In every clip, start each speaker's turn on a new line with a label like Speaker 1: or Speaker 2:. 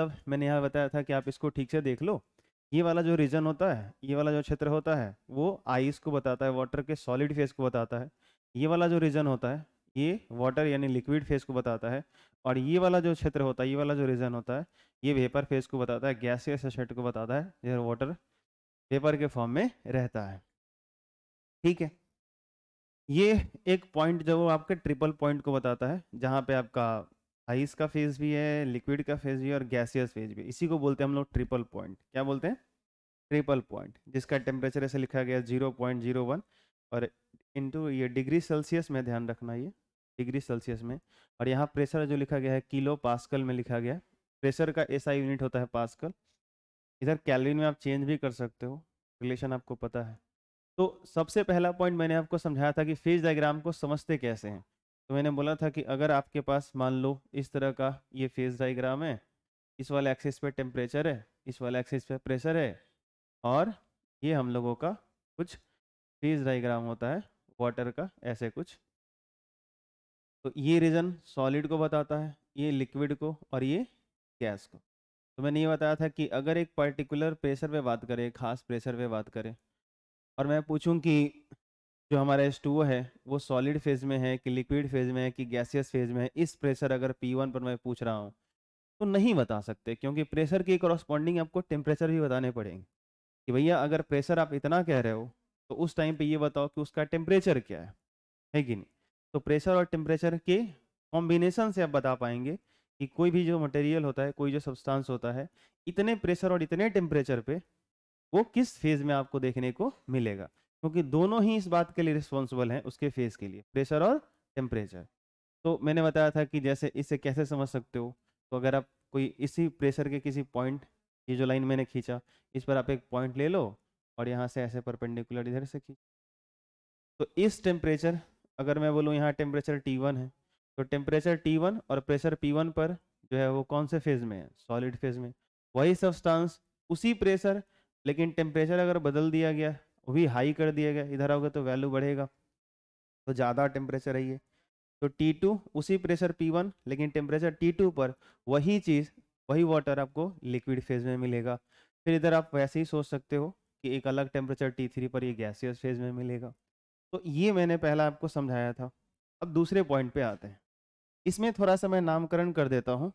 Speaker 1: मतलब मैंने यहाँ बताया था कि आप इसको ठीक से देख लो ये वाला जो रीजन होता है ये वाला जो क्षेत्र होता है वो आइस को बताता है वाटर के सॉलिड फेस को बताता है ये वाला जो रीजन होता है ये वाटर यानी लिक्विड फेस को बताता है और ये वाला जो क्षेत्र होता है ये वाला जो रीजन होता है ये वेपर फेस को बताता है गैसीय सेट को बताता है जो वाटर वेपर के फॉर्म में रहता है ठीक है ये एक पॉइंट जो आपके ट्रिपल पॉइंट को बताता है जहाँ पे आपका आइस का फेज भी है लिक्विड का फेज भी है और गैसियस फेज भी इसी को बोलते हैं हम लोग ट्रिपल पॉइंट क्या बोलते हैं ट्रिपल पॉइंट जिसका टेम्परेचर ऐसे लिखा गया जीरो पॉइंट जीरो वन और इंटू ये डिग्री सेल्सियस में ध्यान रखना ये डिग्री सेल्सियस में और यहाँ प्रेशर जो लिखा गया है किलो पास्कल में लिखा गया है प्रेशर का ऐसा यूनिट होता है पास्कल इधर कैलविन में आप चेंज भी कर सकते हो रिलेशन आपको पता है तो सबसे पहला पॉइंट मैंने आपको समझाया था कि फेज डायग्राम को समझते कैसे हैं तो मैंने बोला था कि अगर आपके पास मान लो इस तरह का ये फेस डाइग्राम है इस वाले एक्सिस पे टेम्परेचर है इस वाले एक्सिस पे प्रेशर है और ये हम लोगों का कुछ फेस डाइग्राम होता है वाटर का ऐसे कुछ तो ये रीजन सॉलिड को बताता है ये लिक्विड को और ये गैस को तो मैंने ये बताया था कि अगर एक पर्टिकुलर प्रेशर पे बात करें खास प्रेशर पे बात करें और मैं पूछूं कि जो हमारा एस टू है वो सॉलिड फेज में है कि लिक्विड फेज में है कि गैसियस फेज में है इस प्रेशर अगर पी वन पर मैं पूछ रहा हूँ तो नहीं बता सकते क्योंकि प्रेशर के कॉरस्पॉन्डिंग आपको टेम्परेचर भी बताने पड़ेंगे कि भैया अगर प्रेशर आप इतना कह रहे हो तो उस टाइम पे ये बताओ कि उसका टेम्परेचर क्या है है कि नहीं तो प्रेशर और टेम्परेचर के कॉम्बिनेशन से आप बता पाएंगे कि कोई भी जो मटेरियल होता है कोई जो सब्सटेंस होता है इतने प्रेशर और इतने टेम्परेचर पे वो किस फेज में आपको देखने को मिलेगा क्योंकि तो दोनों ही इस बात के लिए रिस्पॉन्सिबल हैं उसके फेस के लिए प्रेशर और टेम्परेचर तो मैंने बताया था कि जैसे इसे कैसे समझ सकते हो तो अगर आप कोई इसी प्रेशर के किसी पॉइंट ये जो लाइन मैंने खींचा इस पर आप एक पॉइंट ले लो और यहाँ से ऐसे परपेंडिकुलर इधर से खींच तो इस टेम्परेचर अगर मैं बोलूँ यहाँ टेम्परेचर टी वन है तो टेम्परेचर टी वन और प्रेशर पी वन पर जो है वो कौन से फेज़ में है सॉलिड फेज़ में वही सब्सटेंस उसी प्रेशर लेकिन टेम्परेचर अगर बदल दिया गया वो भी हाई कर दिया गया इधर आओगे तो वैल्यू बढ़ेगा तो ज़्यादा टेम्परेचर है ये तो T2 उसी प्रेशर P1 लेकिन टेम्परेचर T2 पर वही चीज़ वही वाटर आपको लिक्विड फेज में मिलेगा फिर इधर आप वैसे ही सोच सकते हो कि एक अलग टेम्परेचर T3 पर ये गैसियस फेज में मिलेगा तो ये मैंने पहला आपको समझाया था अब दूसरे पॉइंट पे आते हैं इसमें थोड़ा सा मैं नामकरण कर देता हूँ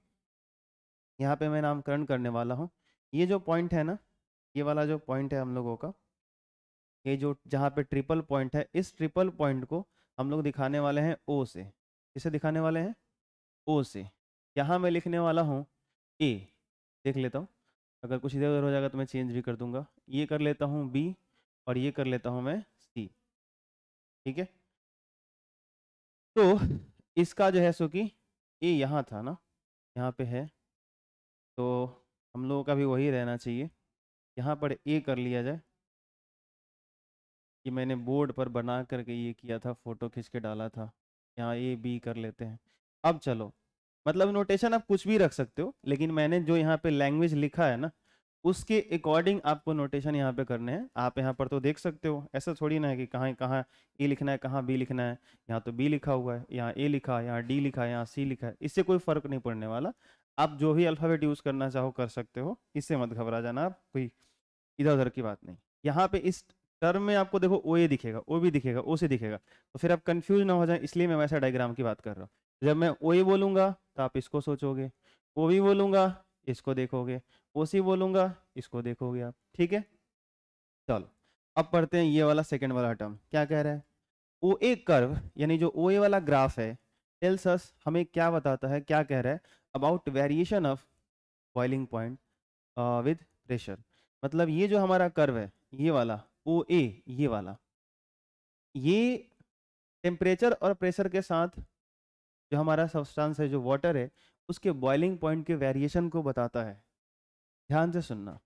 Speaker 1: यहाँ पे मैं नामकरण करने वाला हूँ ये जो पॉइंट है ना ये वाला जो पॉइंट है हम लोगों का ये जो जहाँ पे ट्रिपल पॉइंट है इस ट्रिपल पॉइंट को हम लोग दिखाने वाले हैं ओ से इसे दिखाने वाले हैं ओ से यहाँ मैं लिखने वाला हूँ ए देख लेता हूँ अगर कुछ इधर उधर हो जाएगा तो मैं चेंज भी कर दूंगा ये कर लेता हूँ बी और ये कर लेता हूँ मैं सी ठीक है तो इसका जो है सो कि ए यहाँ था ना यहाँ पे है तो हम लोगों का भी वही रहना चाहिए यहाँ पर ए कर लिया जाए कि मैंने बोर्ड पर बना करके ये किया था फोटो खींच के डाला था यहाँ ए बी कर लेते हैं अब चलो मतलब नोटेशन आप कुछ भी रख सकते हो लेकिन मैंने जो यहाँ पे लैंग्वेज लिखा है ना उसके अकॉर्डिंग आपको नोटेशन यहाँ पे करने हैं आप यहाँ पर तो देख सकते हो ऐसा थोड़ी ना है कि कहाँ कहाँ ए लिखना है कहाँ बी लिखना है यहाँ तो बी लिखा हुआ है यहाँ ए लिखा है यहाँ डी लिखा है यहाँ सी लिखा है इससे कोई फर्क नहीं पड़ने वाला आप जो भी अल्फ़ाबेट यूज़ करना चाहो कर सकते हो इससे मत घबरा जाना आप कोई इधर उधर की बात नहीं यहाँ पे इस टर्म में आपको देखो ओ ए दिखेगा ओ भी दिखेगा ओ से दिखेगा तो फिर आप कंफ्यूज ना हो जाए इसलिए मैं वैसा डायग्राम की बात कर रहा हूँ जब मैं ओ ए बोलूंगा तो आप इसको सोचोगे ओ भी बोलूंगा इसको देखोगे ओ सी बोलूंगा इसको देखोगे आप ठीक है चलो अब पढ़ते हैं ये वाला सेकेंड वाला टर्म क्या कह रहा है ओ ए कर्व यानी जो ओ ए वाला ग्राफ है टेल्स अस हमें क्या बताता है क्या कह रहा है about variation of boiling point with pressure मतलब ये जो हमारा कर्व है ये वाला ओ ए ये वाला ये टेम्परेचर और प्रेशर के साथ जो हमारा सब्सटेंस है जो वाटर है उसके बॉइलिंग पॉइंट के वेरिएशन को बताता है ध्यान से सुनना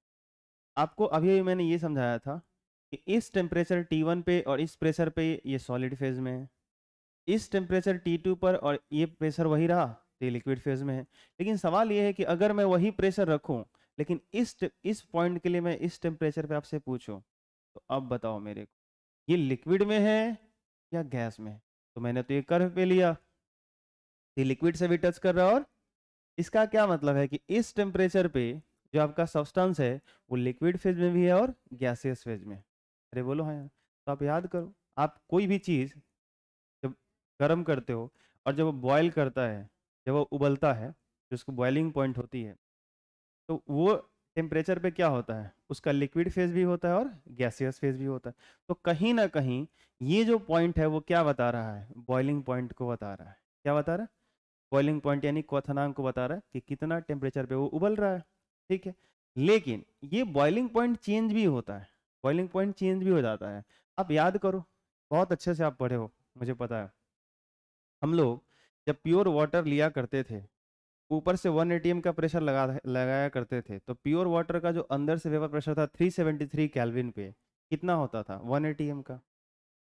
Speaker 1: आपको अभी मैंने ये समझाया था कि इस टेम्परेचर T1 पे और इस प्रेशर पे ये सॉलिड फेज में है इस टेम्परेचर T2 पर और ये प्रेशर वही रहा ये लिक्विड फेज में है लेकिन सवाल ये है कि अगर मैं वही प्रेशर रखूँ लेकिन इस इस पॉइंट के लिए मैं इस टेम्परेचर पर आपसे पूछूँ तो अब बताओ मेरे को ये लिक्विड में है या गैस में है तो मैंने तो ये कर्व पे लिया ये लिक्विड से भी टच कर रहा है और इसका क्या मतलब है कि इस टेम्परेचर पे जो आपका सब्सटेंस है वो लिक्विड फेज में भी है और गैसियस फेज में अरे बोलो हाँ यार तो आप याद करो आप कोई भी चीज़ जब गर्म करते हो और जब वो बॉयल करता है जब वो उबलता है जो उसको बॉइलिंग पॉइंट होती है तो वो टेम्परेचर पे क्या होता है उसका लिक्विड फेज भी होता है और गैसियस फेज भी होता है तो कहीं ना कहीं ये जो पॉइंट है वो क्या बता रहा है बॉइलिंग पॉइंट को बता रहा है क्या बता रहा है बॉइलिंग पॉइंट यानी क्वथनांक को बता रहा है कि कितना टेम्परेचर पे वो उबल रहा है ठीक है लेकिन ये बॉइलिंग पॉइंट चेंज भी होता है बॉइलिंग पॉइंट चेंज भी हो जाता है आप याद करो बहुत अच्छे से आप पढ़े हो मुझे पता है हम लोग जब प्योर वाटर लिया करते थे ऊपर से 1 एटीएम का प्रेशर लगा लगाया करते थे तो प्योर वाटर का जो अंदर से वेपर प्रेशर था 373 कैलविन पे कितना होता था 1 एटीएम का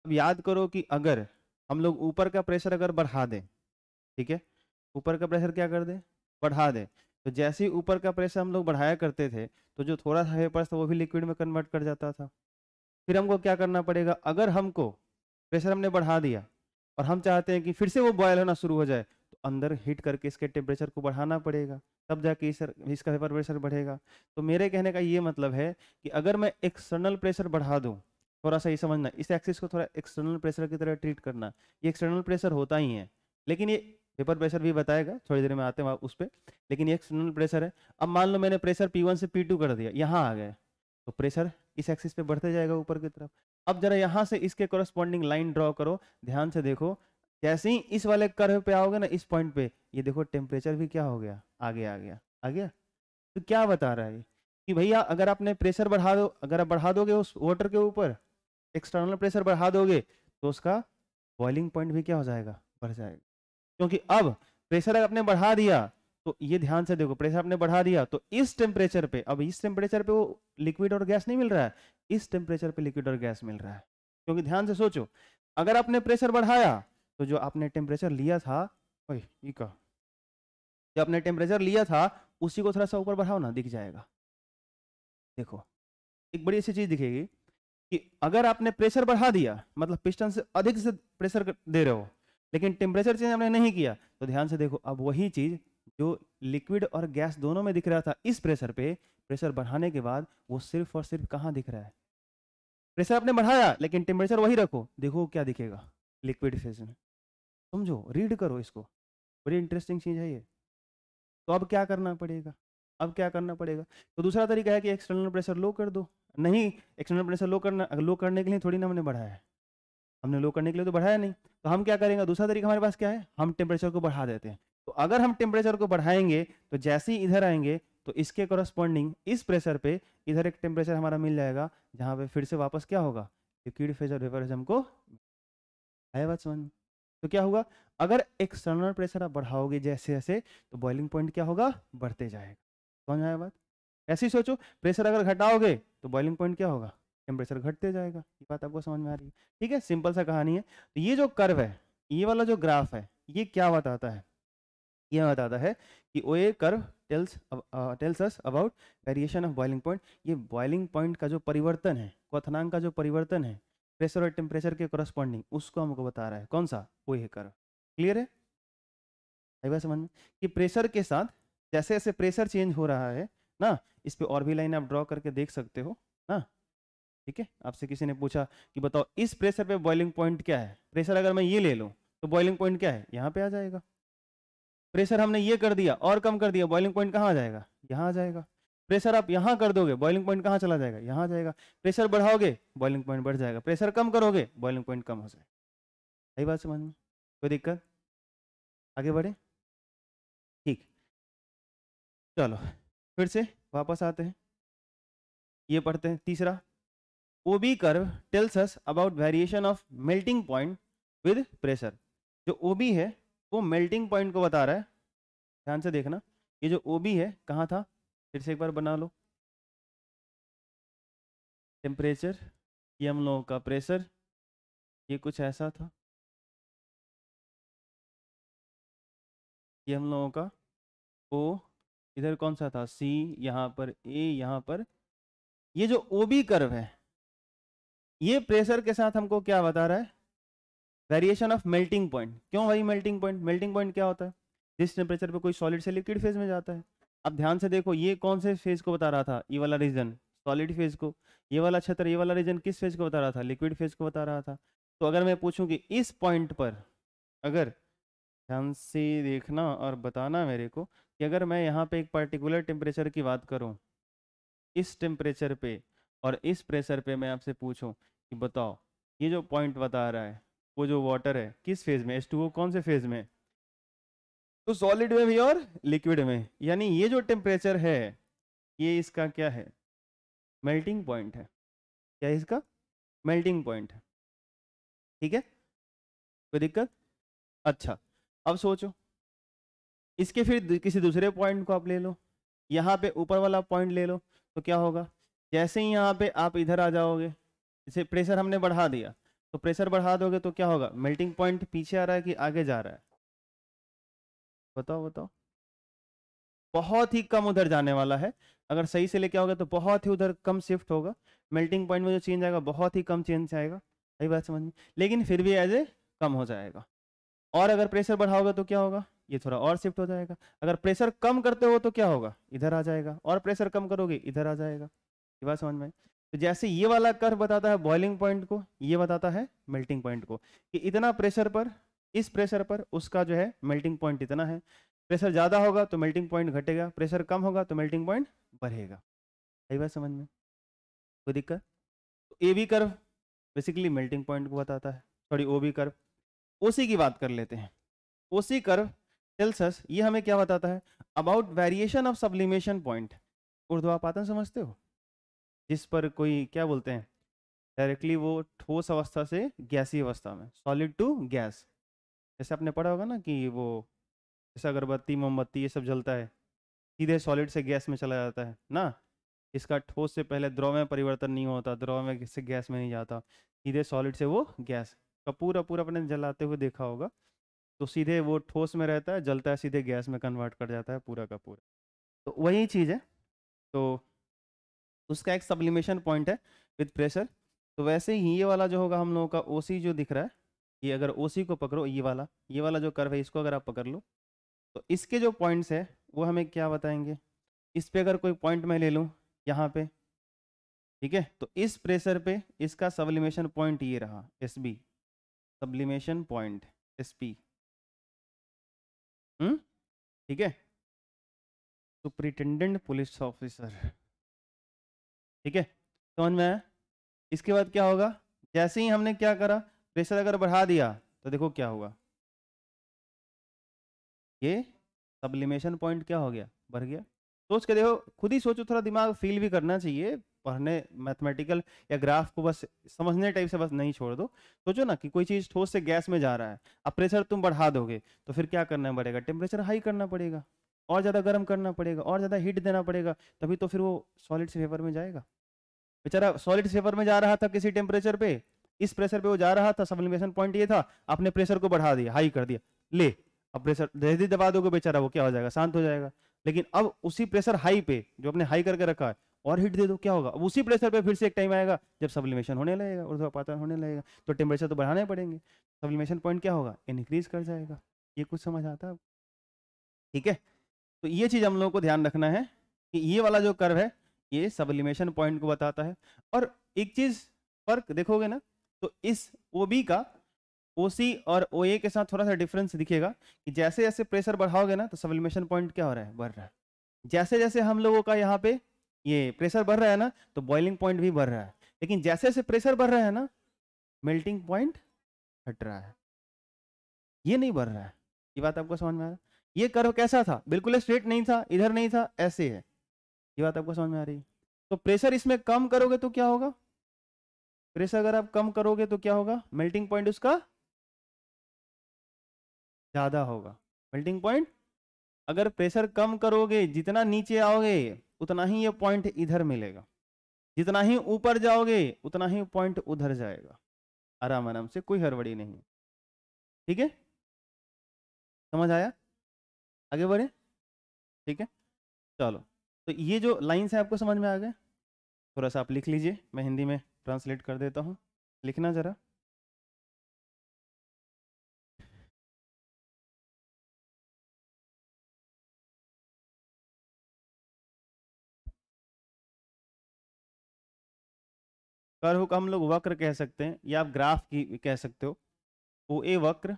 Speaker 1: अब याद करो कि अगर हम लोग ऊपर का प्रेशर अगर बढ़ा दें ठीक है ऊपर का प्रेशर क्या कर दें बढ़ा दें तो जैसे ही ऊपर का प्रेशर हम लोग बढ़ाया करते थे तो जो थोड़ा सा वेपर था वो भी लिक्विड में कन्वर्ट कर जाता था फिर हमको क्या करना पड़ेगा अगर हमको प्रेशर हमने बढ़ा दिया और हम चाहते हैं कि फिर से वो बॉयल होना शुरू हो जाए अंदर हीट करके इसके टेम्परेचर को बढ़ाना पड़ेगा तब जाके इस इसका वेपर प्रेशर बढ़ेगा तो मेरे कहने का ये मतलब है कि अगर मैं एक्सटर्नल प्रेशर बढ़ा दूँ थोड़ा सा ये समझना इस एक्सिस को थोड़ा एक्सटर्नल प्रेशर की तरह ट्रीट करना ये एक्सटर्नल प्रेशर होता ही है लेकिन ये वेपर प्रेशर भी बताएगा थोड़ी देर में आते हैं उस पर लेकिन ये एक्सटर्नल प्रेशर है अब मान लो मैंने प्रेशर पी से पी कर दिया यहाँ आ गए तो प्रेशर इस एक्सिस पे बढ़ते जाएगा ऊपर की तरफ अब जरा यहाँ से इसके कॉरस्पॉन्डिंग लाइन ड्रॉ करो ध्यान से देखो जैसे ही इस वाले कर्व पे आओगे ना इस पॉइंट पे ये देखो टेम्परेचर भी क्या हो गया आगे आ गया आ गया तो क्या बता रहा है ये कि भैया अगर आपने प्रेशर बढ़ा दो अगर आप बढ़ा दोगे उस वाटर के ऊपर एक्सटर्नल प्रेशर बढ़ा दोगे तो उसका बॉइलिंग पॉइंट भी क्या हो जाएगा बढ़ जाएगा क्योंकि अब प्रेशर अगर आपने बढ़ा दिया तो ये ध्यान से देखो प्रेशर आपने बढ़ा दिया तो इस टेम्परेचर पे अब इस टेम्परेचर पे वो लिक्विड और गैस नहीं मिल रहा है इस टेम्परेचर पे लिक्विड और गैस मिल रहा है क्योंकि ध्यान से सोचो अगर आपने प्रेशर बढ़ाया तो जो आपने टेम्परेचर लिया था का जो आपने टेम्परेचर लिया था उसी को थोड़ा सा ऊपर बढ़ाओ ना दिख जाएगा देखो एक बड़ी ऐसी चीज़ दिखेगी कि अगर आपने प्रेशर बढ़ा दिया मतलब पिस्टन से अधिक से प्रेशर दे रहे हो लेकिन टेम्परेचर चेंज आपने नहीं किया तो ध्यान से देखो अब वही चीज़ जो लिक्विड और गैस दोनों में दिख रहा था इस प्रेशर पे प्रेशर बढ़ाने के बाद वो सिर्फ और सिर्फ कहाँ दिख रहा है प्रेशर आपने बढ़ाया लेकिन टेम्परेचर वही रखो देखो क्या दिखेगा लिक्विड फेज में समझो रीड करो इसको बड़ी इंटरेस्टिंग चीज़ है ये तो अब क्या करना पड़ेगा अब क्या करना पड़ेगा तो दूसरा तरीका है कि एक्सटर्नल प्रेशर लो कर दो नहीं एक्सटर्नल प्रेशर लो करना लो करने के लिए थोड़ी ना हमने बढ़ाया है हमने लो करने के लिए तो बढ़ाया नहीं तो हम क्या करेंगे दूसरा तरीका हमारे पास क्या है हम टेम्परेचर को बढ़ा देते हैं तो अगर हम टेम्परेचर को बढ़ाएंगे तो जैसे ही इधर आएंगे तो इसके कॉरस्पॉन्डिंग इस प्रेशर पे इधर एक टेम्परेचर हमारा मिल जाएगा जहाँ पे फिर से वापस क्या होगा लिक्विड फेज और वेपर हमको आया बात समझ तो क्या होगा अगर एक्सटर्नल प्रेशर आप बढ़ाओगे जैसे जैसे तो बॉइलिंग पॉइंट क्या होगा बढ़ते जाएगा समझ आया बात ऐसे ही सोचो प्रेशर अगर घटाओगे तो बॉइलिंग पॉइंट क्या होगा टेम्परेचर घटते जाएगा ये बात आपको समझ में आ रही है ठीक है सिंपल सा कहानी है तो ये जो कर्व है ये वाला जो ग्राफ है ये क्या बताता है ये बताता है कि O A curve tells tells us about variation of boiling point ये बॉइलिंग पॉइंट का जो परिवर्तन है क्वथनांक का जो परिवर्तन है प्रेशर और टेम्परेचर के कॉरस्पॉन्डिंग उसको हमको बता रहा है कौन सा वही है कर्व क्लियर है आई समझ में कि प्रेशर के साथ जैसे जैसे प्रेशर चेंज हो रहा है ना इस पर और भी लाइन आप ड्रॉ करके देख सकते हो ना ठीक है आपसे किसी ने पूछा कि बताओ इस प्रेशर पे बॉइलिंग पॉइंट क्या है प्रेशर अगर मैं ये ले लूँ तो बॉइलिंग पॉइंट क्या है यहाँ पे आ जाएगा प्रेशर हमने ये कर दिया और कम कर दिया बॉइलिंग पॉइंट कहाँ आ जाएगा यहाँ आ जाएगा प्रेशर आप यहाँ कर दोगे बॉइलिंग पॉइंट कहाँ चला जाएगा यहाँ जाएगा प्रेशर बढ़ाओगे बॉइलिंग पॉइंट बढ़ जाएगा प्रेशर कम करोगे बॉइलिंग पॉइंट कम हो जाएगा सही बात समझ में कोई दिक्कत आगे बढ़े ठीक चलो फिर से वापस आते हैं ये पढ़ते हैं तीसरा O B curve tells us about variation of melting point with pressure जो ओ बी है वो मेल्टिंग पॉइंट को बता रहा है ध्यान से देखना ये जो ओ बी है कहाँ था फिर से
Speaker 2: एक बार बना लो टेम्परेचर ये हम लोगों का प्रेशर ये कुछ ऐसा था ये हम लोगों का ओ इधर कौन सा था सी
Speaker 1: यहाँ पर ए यहाँ पर ये जो ओ बी कर्व है ये प्रेशर के साथ हमको क्या बता रहा है वेरिएशन ऑफ मेल्टिंग पॉइंट क्यों भाई मेल्टिंग पॉइंट मेल्टिंग पॉइंट क्या होता है जिस टेम्परेचर पे कोई सॉलिड से लिक्विड फेज में जाता है अब ध्यान से देखो ये कौन से फेज को बता रहा था ये वाला रीजन सॉलिड फेज को ये वाला क्षेत्र ये वाला रीजन किस फेज को बता रहा था लिक्विड फेज को बता रहा था तो अगर मैं पूछूं कि इस पॉइंट पर अगर ध्यान से देखना और बताना मेरे को कि अगर मैं यहाँ पे एक पर्टिकुलर टेम्परेचर की बात करूँ इस टेम्परेचर पे और इस प्रेशर पे मैं आपसे पूछूँ कि बताओ ये जो पॉइंट बता रहा है वो जो वाटर है किस फेज़ में एस कौन से फेज़ में तो सॉलिड में भी और लिक्विड में यानी ये जो टेम्परेचर है ये इसका क्या है मेल्टिंग पॉइंट है क्या इसका मेल्टिंग पॉइंट है ठीक है कोई दिक्कत अच्छा अब सोचो इसके फिर किसी दूसरे पॉइंट को आप ले लो यहाँ पे ऊपर वाला पॉइंट ले लो तो क्या होगा जैसे ही यहाँ पे आप इधर आ जाओगे जैसे प्रेशर हमने बढ़ा दिया तो प्रेशर बढ़ा दोगे तो क्या होगा मेल्टिंग पॉइंट पीछे आ रहा है कि आगे जा रहा है बताओ बताओ बहुत ही कम उधर जाने वाला है अगर सही से लेके आओगे तो बहुत ही उधर कम शिफ्ट होगा मेल्टिंग पॉइंट में जो चेंज आएगा बहुत ही कम चेंज आएगा यही बात समझ में लेकिन फिर भी एज ए कम हो जाएगा और अगर प्रेशर बढ़ाओगे तो क्या होगा ये थोड़ा और शिफ्ट हो जाएगा अगर प्रेशर कम करते हो तो क्या होगा इधर आ जाएगा और प्रेशर कम करोगे इधर आ जाएगा ये बात समझ में तो जैसे ये वाला कर्व बताता है बॉइलिंग पॉइंट को ये बताता है मेल्टिंग पॉइंट को कि इतना प्रेशर पर इस प्रेशर पर उसका जो है मेल्टिंग पॉइंट इतना है प्रेशर ज़्यादा होगा तो मेल्टिंग पॉइंट घटेगा प्रेशर कम होगा तो मेल्टिंग पॉइंट बढ़ेगा सही बात समझ में कोई दिक्कत तो A B curve basically melting point को बताता है sorry O B curve O C की बात कर लेते हैं ओ सी कर्व टेल्सस ये हमें क्या बताता है about variation of sublimation point ऊर्ध्वापातन समझते हो जिस पर कोई क्या बोलते हैं डायरेक्टली वो ठोस अवस्था से गैसी अवस्था में सॉलिड टू गैस जैसे आपने पढ़ा होगा ना कि वो जैसे अगरबत्ती मोमबत्ती ये सब जलता है सीधे सॉलिड से गैस में चला जाता है ना इसका ठोस से पहले द्रव में परिवर्तन नहीं होता द्रव में से गैस में नहीं जाता सीधे सॉलिड से वो गैस का पूरा पूरा अपने जलाते हुए देखा होगा तो सीधे वो ठोस में रहता है जलता है सीधे गैस में कन्वर्ट कर जाता है पूरा का पूरा तो वही चीज़ है तो उसका एक सब्लिमेशन पॉइंट है विद प्रेशर तो वैसे ही ये वाला जो होगा हम लोगों का ओ जो दिख रहा है ये अगर ओ को पकड़ो ये वाला ये वाला जो कर्व है इसको अगर आप पकड़ लो तो इसके जो पॉइंट्स है वो हमें क्या बताएंगे इस पर अगर कोई पॉइंट मैं ले लूँ यहाँ पे ठीक है तो इस प्रेशर पे इसका सबलिमेशन पॉइंट ये रहा S B sublimation point S P ठीक है सुप्रिटेंडेंट पुलिस ऑफिसर ठीक है समझ में आया इसके बाद क्या होगा जैसे ही हमने क्या करा प्रेशर तो अगर बढ़ा दिया तो देखो क्या होगा ये सब्लिमेशन पॉइंट क्या हो गया बढ़ गया सोच के देखो खुद ही सोचो थोड़ा दिमाग फील भी करना चाहिए पढ़ने मैथमेटिकल या ग्राफ को बस समझने टाइप से बस नहीं छोड़ दो सोचो ना कि कोई चीज़ ठोस से गैस में जा रहा है अब प्रेशर तुम बढ़ा दोगे तो फिर क्या करना पड़ेगा टेम्परेचर हाई करना पड़ेगा और ज़्यादा गर्म करना पड़ेगा और ज़्यादा हीट देना पड़ेगा तभी तो फिर वो सॉलिड से फेवर में जाएगा बेचारा सॉलिड फेवर में जा रहा था किसी टेम्परेचर पे इस प्रेशर पे वो जा रहा था सबलिमेशन पॉइंट ये था आपने प्रेशर को बढ़ा दिया हाई कर दिया ले अब प्रेशर धीरे धीरे दबा दोगे बेचारा वो क्या हो जाएगा शांत हो जाएगा लेकिन अब उसी प्रेशर हाई पे जो आपने हाई करके रखा है और हिट दे दो क्या होगा अब उसी प्रेशर पे फिर से एक टाइम आएगा जब सबलिमेशन होने लगेगा और पातन होने लगेगा तो टेम्परेचर तो बढ़ाने पड़ेंगे सबलिमेशन पॉइंट क्या होगा इनक्रीज कर जाएगा ये कुछ समझ आता है ठीक है तो ये चीज़ हम लोगों को ध्यान रखना है कि ये वाला जो कर्व है ये सबलिमेशन पॉइंट को बताता है और एक चीज़ फर्क देखोगे ना तो इस ओ बी का ओ सी और ओ ए के साथ थोड़ा सा डिफरेंस दिखेगा कि जैसे जैसे प्रेशर बढ़ाओगे ना तो सबलिमेशन पॉइंट क्या हो रहा है बढ़ रहा है जैसे जैसे हम लोगों का यहाँ पे ये प्रेशर बढ़ रहा है ना तो बॉइलिंग पॉइंट भी बढ़ रहा है लेकिन जैसे जैसे प्रेशर बढ़ रहा है ना मेल्टिंग पॉइंट हट रहा है ये नहीं बढ़ रहा है ये बात आपको समझ में आ रहा है ये कर्व कैसा था बिल्कुल स्ट्रेट नहीं था इधर नहीं था ऐसे है ये बात आपको समझ में आ रही है तो प्रेशर इसमें कम करोगे तो क्या होगा प्रेशर अगर आप कम करोगे तो क्या होगा मेल्टिंग पॉइंट उसका ज़्यादा होगा मेल्टिंग पॉइंट अगर प्रेशर कम करोगे जितना नीचे आओगे उतना ही ये पॉइंट इधर मिलेगा जितना ही ऊपर जाओगे उतना ही पॉइंट उधर जाएगा
Speaker 2: आराम आराम से कोई हड़बड़ी नहीं ठीक है समझ आया आगे बढ़े ठीक है चलो तो ये जो
Speaker 1: लाइन्स है आपको समझ में आ गए थोड़ा सा आप लिख लीजिए मैं हिंदी में ट्रांसलेट कर देता हूँ
Speaker 2: लिखना ज़रा कर्व को हम लोग वक्र कह सकते हैं या आप ग्राफ की कह सकते हो ओ ए वक्र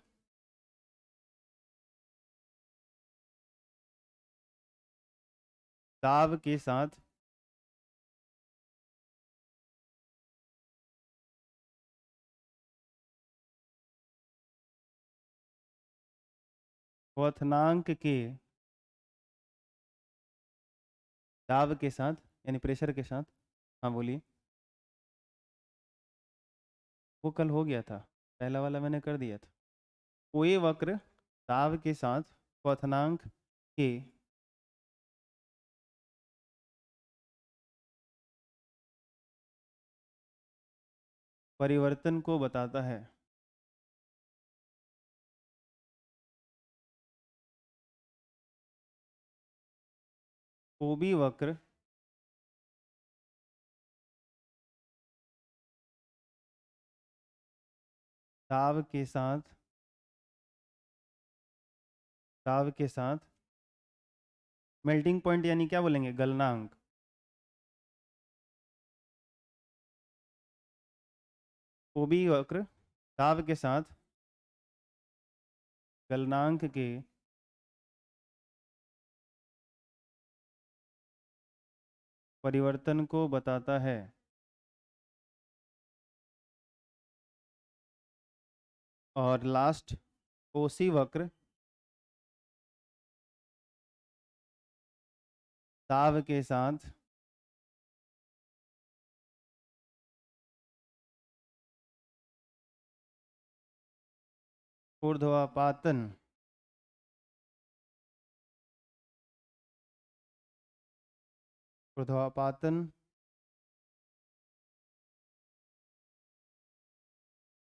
Speaker 2: दाव के साथ क्वथनांक के दाब के साथ यानी प्रेशर के साथ हाँ बोलिए
Speaker 1: वो कल हो गया था पहला वाला मैंने कर दिया था कोई वक्र दाब के
Speaker 2: साथ क्वथनांक के परिवर्तन को बताता है ओबी वक्र दाव के साथ दाव के साथ मेल्टिंग पॉइंट यानी क्या बोलेंगे गलनांक ओबी वक्र दाव के साथ गलनांक के परिवर्तन को बताता है और लास्ट ओसी वक्र ताव के साथ ऊर्धवापातन प्रधापातन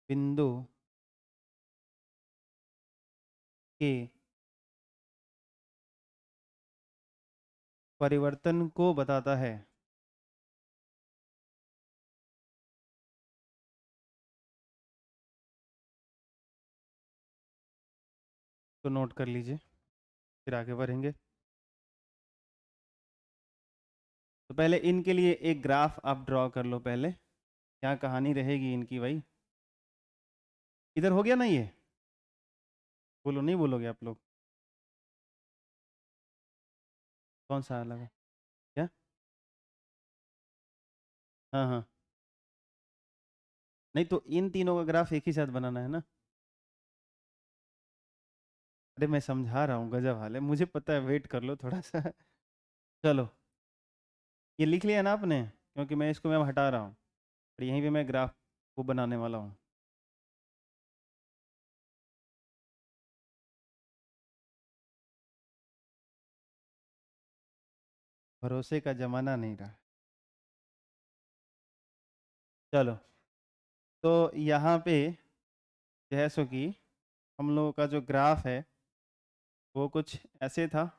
Speaker 2: बिंदु के परिवर्तन को बताता है तो नोट कर लीजिए फिर आगे बढ़ेंगे
Speaker 1: तो पहले इनके लिए एक ग्राफ आप ड्रॉ कर लो पहले क्या कहानी रहेगी इनकी भाई
Speaker 2: इधर हो गया ना ये बोलो नहीं बोलोगे आप लोग कौन सा लगा क्या हाँ हाँ नहीं तो इन तीनों का ग्राफ एक ही साथ बनाना है ना अरे
Speaker 1: मैं समझा रहा हूँ गजब हाल है मुझे पता है वेट कर लो थोड़ा सा चलो
Speaker 2: ये लिख लिया ना आपने क्योंकि मैं इसको मैं हटा रहा हूँ और यहीं पे मैं ग्राफ को बनाने वाला हूँ भरोसे का ज़माना नहीं रहा चलो तो यहाँ पे जैसो सो कि हम लोगों का जो ग्राफ है वो कुछ ऐसे था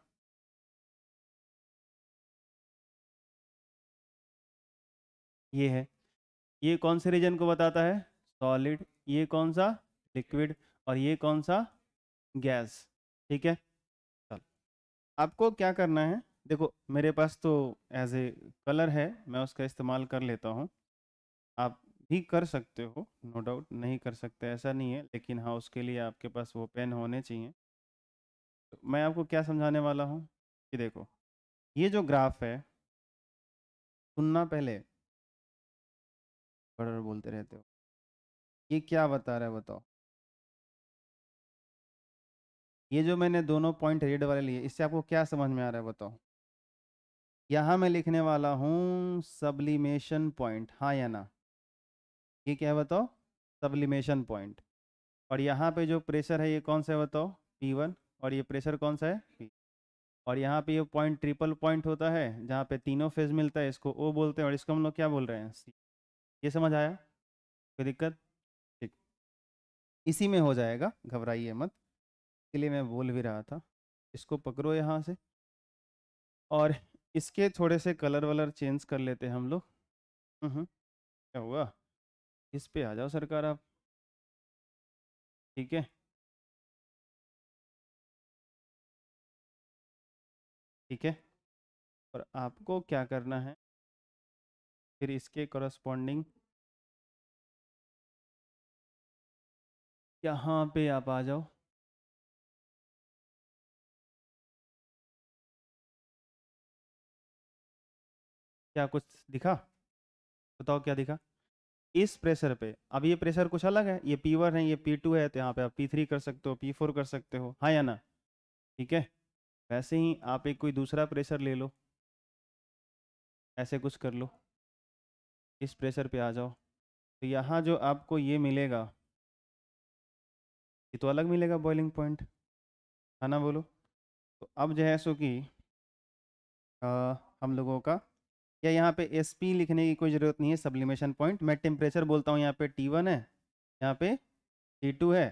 Speaker 2: ये है ये कौन से रीजन को बताता है
Speaker 1: सॉलिड ये कौन सा लिक्विड और ये कौन सा गैस ठीक है चलो आपको क्या करना है देखो मेरे पास तो एज ए कलर है मैं उसका इस्तेमाल कर लेता हूँ आप भी कर सकते हो नो डाउट नहीं कर सकते ऐसा नहीं है लेकिन हाँ उसके लिए आपके पास वो पेन होने चाहिए तो मैं आपको क्या समझाने वाला हूँ कि देखो ये जो ग्राफ है
Speaker 2: सुनना पहले मर्डर बोलते रहते हो ये क्या बता रहा है बताओ ये जो
Speaker 1: मैंने दोनों पॉइंट रेड वाले लिए इससे आपको क्या समझ में आ रहा है बताओ यहाँ मैं लिखने वाला हूँ सबलिमेशन पॉइंट हाँ या ना ये क्या है बताओ सबलिमेशन पॉइंट और यहाँ पे जो प्रेशर है ये कौन सा है बताओ पी वन और ये प्रेशर कौन सा है पी और यहाँ पे ये पॉइंट ट्रिपल पॉइंट होता है जहाँ पे तीनों फेज मिलता है इसको ओ बोलते हैं और इसको हम लोग क्या बोल रहे हैं सी ये समझ आया कोई दिक्कत ठीक इसी में हो जाएगा घबराइए मत इसलिए लिए मैं बोल भी रहा था इसको पकड़ो यहाँ से और इसके थोड़े से कलर
Speaker 2: वलर चेंज कर लेते हैं हम लोग क्या हुआ इस पे आ जाओ सरकार आप ठीक है ठीक है और आपको क्या करना है फिर इसके करस्पॉन्डिंग यहाँ पे आप आ जाओ क्या कुछ दिखा बताओ क्या दिखा इस प्रेशर पे अब ये
Speaker 1: प्रेशर कुछ अलग है ये पी वन है ये पी टू है तो यहाँ पे आप पी थ्री कर सकते हो पी फोर कर सकते हो हाँ या ना ठीक है वैसे ही आप एक कोई दूसरा प्रेशर ले लो ऐसे कुछ कर लो इस प्रेशर पे आ जाओ तो यहाँ जो आपको ये मिलेगा ये तो अलग मिलेगा बॉइलिंग पॉइंट है ना बोलो तो अब जो है सो कि हम लोगों का या यहाँ पे एस पी लिखने की कोई ज़रूरत नहीं है सब्लिमेशन पॉइंट मैं टेम्परेचर बोलता हूँ यहाँ पे टी वन है यहाँ पे टी टू है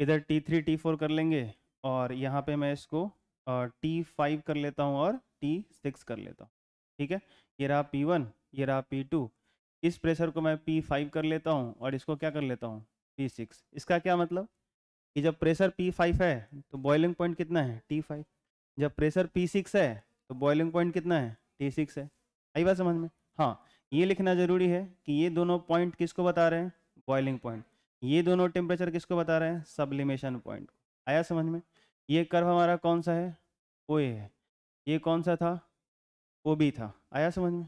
Speaker 1: इधर टी थ्री टी फोर कर लेंगे और यहाँ पे मैं इसको टी फाइव कर लेता हूँ और टी सिक्स कर लेता हूँ ठीक है ये रहा पी वन ये रहा पी टू इस प्रेशर को मैं पी फाइव कर लेता हूँ और इसको क्या कर लेता हूँ पी सिक्स इसका क्या मतलब कि जब प्रेशर पी फाइव है तो बॉइलिंग पॉइंट कितना है टी फाइव जब प्रेशर पी सिक्स है तो बॉइलिंग पॉइंट कितना है टी सिक्स है आई बात समझ में हाँ ये लिखना ज़रूरी है कि ये दोनों पॉइंट किसको बता रहे हैं बॉइलिंग पॉइंट ये दोनों टेम्परेचर किसको बता रहे हैं सबलिमेशन पॉइंट आया समझ में ये कर्व हमारा कौन सा है ओ ए है ये कौन सा था ओ बी था आया समझ में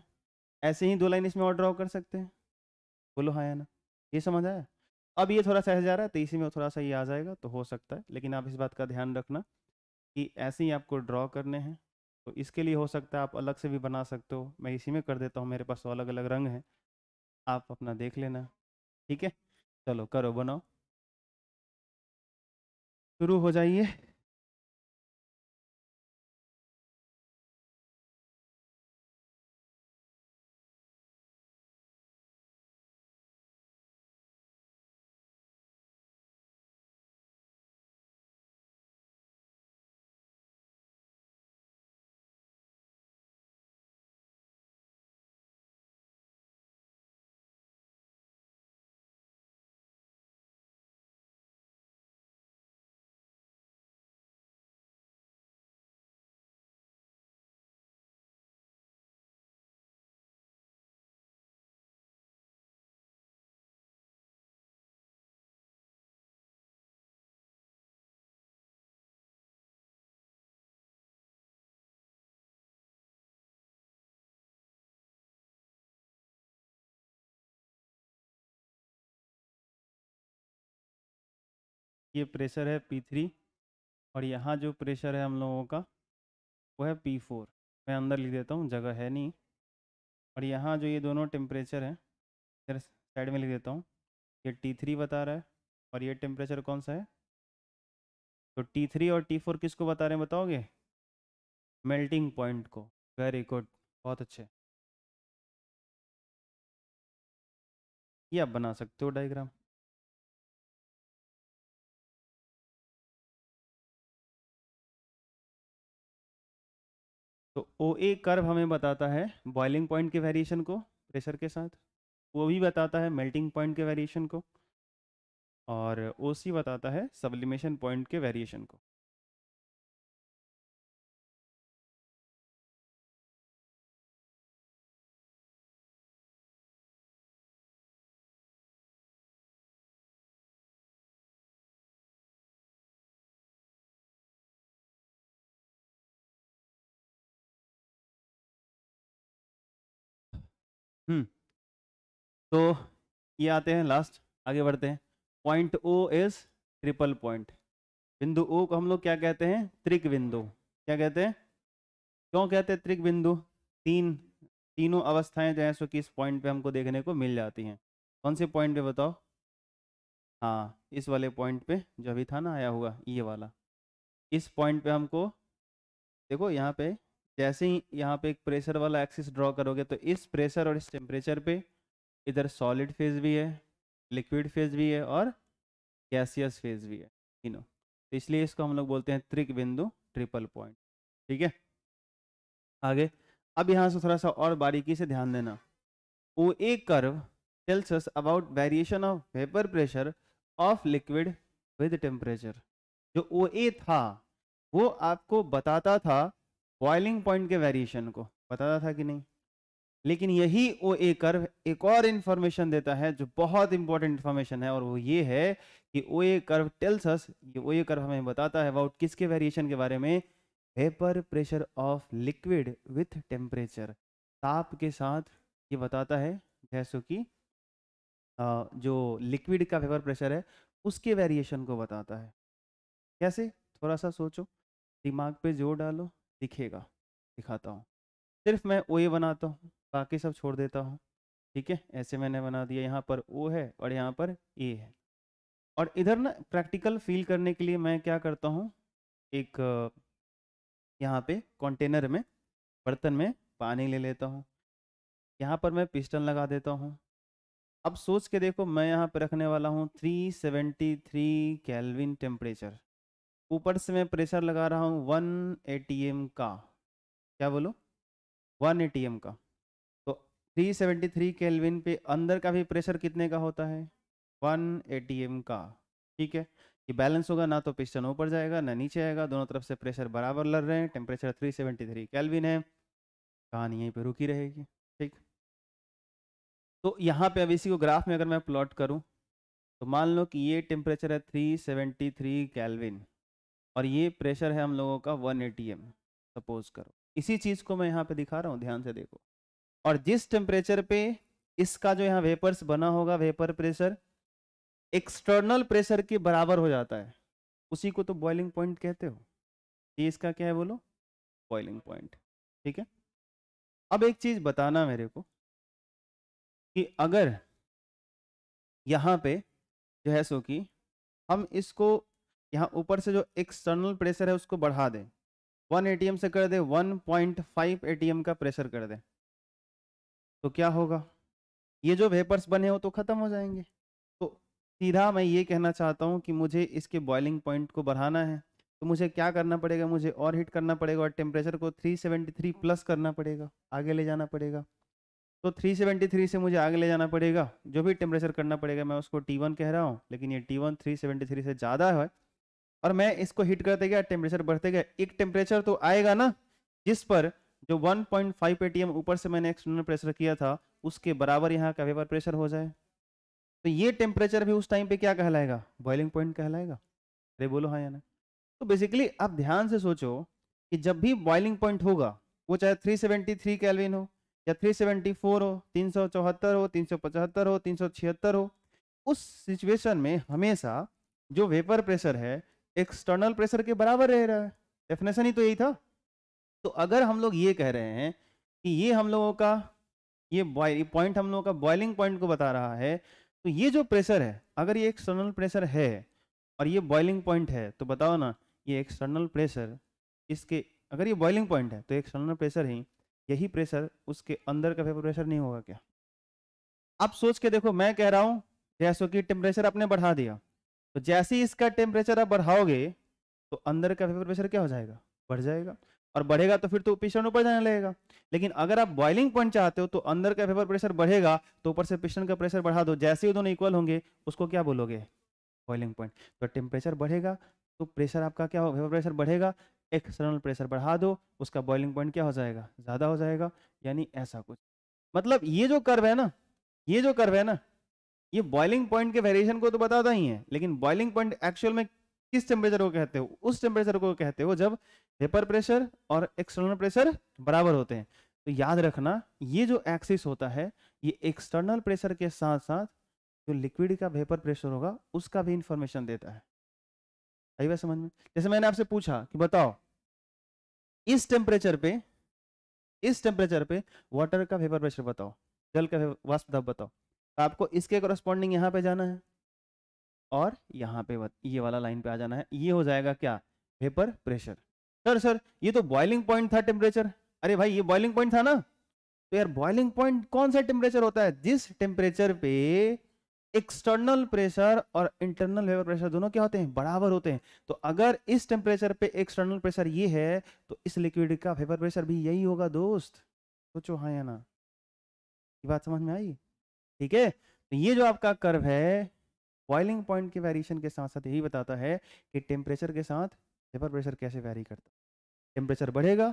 Speaker 1: ऐसे ही दो लाइन इसमें और ड्रॉ कर सकते हैं बोलो हाँ या ना ये समझ आया अब ये थोड़ा सहज जा रहा है तो इसी में थोड़ा सा ये आ जाएगा तो हो सकता है लेकिन आप इस बात का ध्यान रखना कि ऐसे ही आपको ड्रॉ करने हैं तो इसके लिए हो सकता है आप अलग से भी बना सकते हो मैं इसी में कर देता हूँ मेरे पास तो अलग अलग रंग हैं आप अपना देख लेना ठीक है
Speaker 2: चलो करो बनाओ शुरू हो जाइए ये प्रेशर है पी थ्री और
Speaker 1: यहाँ जो प्रेशर है हम लोगों का वो है पी फोर मैं अंदर लिख देता हूँ जगह है नहीं और यहाँ जो ये दोनों टेम्परेचर है साइड में लिख देता हूँ ये टी थ्री बता रहा है और ये टेम्परेचर कौन सा है तो टी थ्री और टी फोर किसको बता रहे हैं बताओगे मेल्टिंग पॉइंट को वेरी गुड बहुत
Speaker 2: अच्छे ये आप बना सकते हो डायग्राम तो ओ ए कर्व हमें बताता है
Speaker 1: बॉइलिंग पॉइंट के वेरिएशन को प्रेशर के साथ वो भी बताता है मेल्टिंग पॉइंट के वेरिएशन
Speaker 2: को और ओ सी बताता है सब्लिमेशन पॉइंट के वेरिएशन को हम्म तो ये आते हैं लास्ट
Speaker 1: आगे बढ़ते हैं point O is triple point बिंदु ओ को हम लोग क्या कहते हैं त्रिक बिंदु क्या कहते हैं क्यों कहते हैं त्रिक बिंदु तीन तीनों अवस्थाएं जो है सो कि इस पॉइंट पे हमको देखने को मिल जाती हैं कौन से पॉइंट पे बताओ हाँ इस वाले पॉइंट पे जो अभी था ना आया हुआ ये वाला इस पॉइंट पे हमको देखो यहाँ पे जैसे ही यहाँ पे एक प्रेशर वाला एक्सिस ड्रॉ करोगे तो इस प्रेशर और इस टेम्परेचर पे इधर सॉलिड फेज भी है लिक्विड फेज भी है और गैसियस फेज भी है तीनों तो इसलिए इसको हम लोग बोलते हैं त्रिक बिंदु ट्रिपल पॉइंट ठीक है आगे अब यहाँ से थोड़ा सा और बारीकी से ध्यान देना O A curve tells us about variation of vapour pressure of liquid with temperature जो ओ ए था वो आपको बताता था बॉइलिंग पॉइंट के वेरिएशन को बताता था कि नहीं लेकिन यही ओ ए कर्व एक और इन्फॉर्मेशन देता है जो बहुत इंपॉर्टेंट इन्फॉर्मेशन है और वो ये है कि ओ ए कर्व टेल्स अस ये ओ ए कर्व हमें बताता है अबाउट किसके वेरिएशन के बारे में vapour pressure of liquid with temperature ताप के साथ ये बताता है जैसो कि जो लिक्विड का वेपर प्रेशर है उसके वेरिएशन को बताता है कैसे थोड़ा सा सोचो दिमाग पे जोर डालो दिखेगा दिखाता हूँ सिर्फ मैं ओ ए बनाता हूँ बाकी सब छोड़ देता हूँ ठीक है ऐसे मैंने बना दिया यहाँ पर ओ है और यहाँ पर ए है और इधर ना प्रैक्टिकल फील करने के लिए मैं क्या करता हूँ एक यहाँ पे कंटेनर में बर्तन में पानी ले लेता हूँ यहाँ पर मैं पिस्टन लगा देता हूँ अब सोच के देखो मैं यहाँ पर रखने वाला हूँ 373 कैलविन टेम्परेचर ऊपर से मैं प्रेशर लगा रहा हूँ वन ए का क्या बोलो वन ए का तो 373 सेवेंटी केल्विन पे अंदर का भी प्रेशर कितने का होता है वन ए का ठीक है ये बैलेंस होगा ना तो पिस्टन ऊपर जाएगा ना नीचे आएगा दोनों तरफ से प्रेशर बराबर लड़ रहे हैं टेम्परेचर 373 सेवेंटी कैलविन है कहानी यहीं पर रुकी रहेगी ठीक तो यहाँ पे अब इसी को ग्राफ में अगर मैं प्लॉट करूँ तो मान लो कि ये टेम्परेचर है 373 कैलविन और ये प्रेशर है हम लोगों का वन एटी एम सपोज करो इसी चीज़ को मैं यहाँ पे दिखा रहा हूँ ध्यान से देखो और जिस टेम्परेचर पे इसका जो यहाँ वेपर्स बना होगा वेपर प्रेशर एक्सटर्नल प्रेशर के बराबर हो जाता है उसी को तो बॉइलिंग पॉइंट कहते हो ये इसका क्या है बोलो बॉइलिंग पॉइंट ठीक है अब एक चीज़ बताना मेरे को कि अगर यहाँ पे जो है सो कि हम इसको यहाँ ऊपर से जो एक्सटर्नल प्रेशर है उसको बढ़ा दें वन ए से कर दे वन पॉइंट फाइव ए का प्रेशर कर दे तो क्या होगा ये जो वेपर्स बने हो तो ख़त्म हो जाएंगे तो सीधा मैं ये कहना चाहता हूँ कि मुझे इसके बॉइलिंग पॉइंट को बढ़ाना है तो मुझे क्या करना पड़ेगा मुझे और हीट करना पड़ेगा और टेम्परेचर को 373 प्लस करना पड़ेगा आगे ले जाना पड़ेगा तो 373 से मुझे आगे ले जाना पड़ेगा जो भी टेम्परेचर करना पड़ेगा मैं उसको T1 कह रहा हूँ लेकिन ये T1 373 से ज़्यादा है और मैं इसको हीट करते गया टेम्परेचर बढ़ते गया एक टेम्परेचर तो आएगा ना जिस पर जो 1.5 पॉइंट ऊपर से मैंने एक्सटर्नल प्रेशर किया था उसके बराबर यहाँ का वेपर प्रेशर हो जाए तो ये टेम्परेचर भी उस टाइम पे क्या कहलाएगा बॉइलिंग पॉइंट कहलाएगा अरे बोलो हाँ या ना तो बेसिकली आप ध्यान से सोचो कि जब भी बॉइलिंग पॉइंट होगा वो चाहे 373 सेवेंटी हो या 374 हो 374 हो 375 हो 376 हो उस सिचुएशन में हमेशा जो वेपर प्रेशर है एक्सटर्नल प्रेशर के बराबर रह रहा है डेफिनेशन ही तो यही था तो अगर हम लोग ये कह रहे हैं कि ये हम लोगों का ये पॉइंट हम लोगों का बॉइलिंग पॉइंट को बता रहा है तो ये जो प्रेशर है अगर ये एक्सटर्नल प्रेशर है और ये बॉइलिंग पॉइंट है तो बताओ ना ये एक्सटर्नल प्रेशर इसके अगर ये बॉइलिंग पॉइंट है तो एक्सटर्नल प्रेशर ही यही प्रेशर उसके अंदर का वेपर प्रेशर नहीं होगा क्या आप सोच के देखो मैं कह रहा हूँ जैसो कि टेम्परेचर आपने बढ़ा दिया तो जैसे ही इसका टेम्परेचर आप बढ़ाओगे तो अंदर का वेपर प्रेशर क्या हो जाएगा बढ़ जाएगा और बढ़ेगा तो फिर तो पिस्टन ऊपर जाने लगेगा लेकिन अगर आप बॉइलिंग पॉइंट चाहते हो तो अंदर का वेपर प्रेशर बढ़ेगा तो ऊपर से पिस्टन का प्रेशर बढ़ा दो जैसे ही दोनों इक्वल होंगे उसको क्या बोलोगे बॉइलिंग पॉइंट तो टेम्परेचर बढ़ेगा तो प्रेशर आपका क्या हो वेपर प्रेशर बढ़ेगा एक्सटर्नल प्रेशर बढ़ा दो उसका बॉइलिंग पॉइंट क्या हो जाएगा ज़्यादा हो जाएगा यानी ऐसा कुछ मतलब ये जो कर्व है ना ये जो कर्व है ना ये बॉइलिंग पॉइंट के वेरिएशन को तो बताता ही है लेकिन बॉइलिंग पॉइंट एक्चुअल में किस टेम्परेचर को कहते हो उस टेम्परेचर को कहते हो जब वेपर प्रेशर और एक्सटर्नल प्रेशर बराबर होते हैं तो याद रखना ये जो एक्सिस होता है ये एक्सटर्नल प्रेशर के साथ साथ जो लिक्विड का वेपर प्रेशर होगा उसका भी इंफॉर्मेशन देता है आई बात समझ में जैसे मैंने आपसे पूछा कि बताओ इस टेम्परेचर पे इस टेम्परेचर पे वाटर का वेपर प्रेशर बताओ जल का वास्तव बताओ आपको इसके कॉरस्पॉन्डिंग यहाँ पे जाना है और यहाँ पे ये वाला लाइन पे आ जाना है ये हो जाएगा क्या वेपर प्रेशर सर सर ये तो बॉइलिंग पॉइंट था टेम्परेचर अरे भाई ये बॉइलिंग पॉइंट था ना तो यार बॉइलिंग पॉइंट कौन सा टेम्परेचर होता है जिस टेम्परेचर पे एक्सटर्नल प्रेशर और इंटरनल वेपर प्रेशर दोनों क्या होते हैं बराबर होते हैं तो अगर इस टेम्परेचर पे एक्सटर्नल प्रेशर ये है तो इस लिक्विड का वेपर प्रेशर भी यही होगा दोस्त सोचो तो हाँ या ना ये बात समझ में आई ठीक है तो ये जो आपका कर्व है बॉइलिंग पॉइंट के वेरिएशन के साथ साथ यही बताता है कि टेम्परेचर के साथ वेपर प्रेशर कैसे वेरी करता है टेम्परेचर बढ़ेगा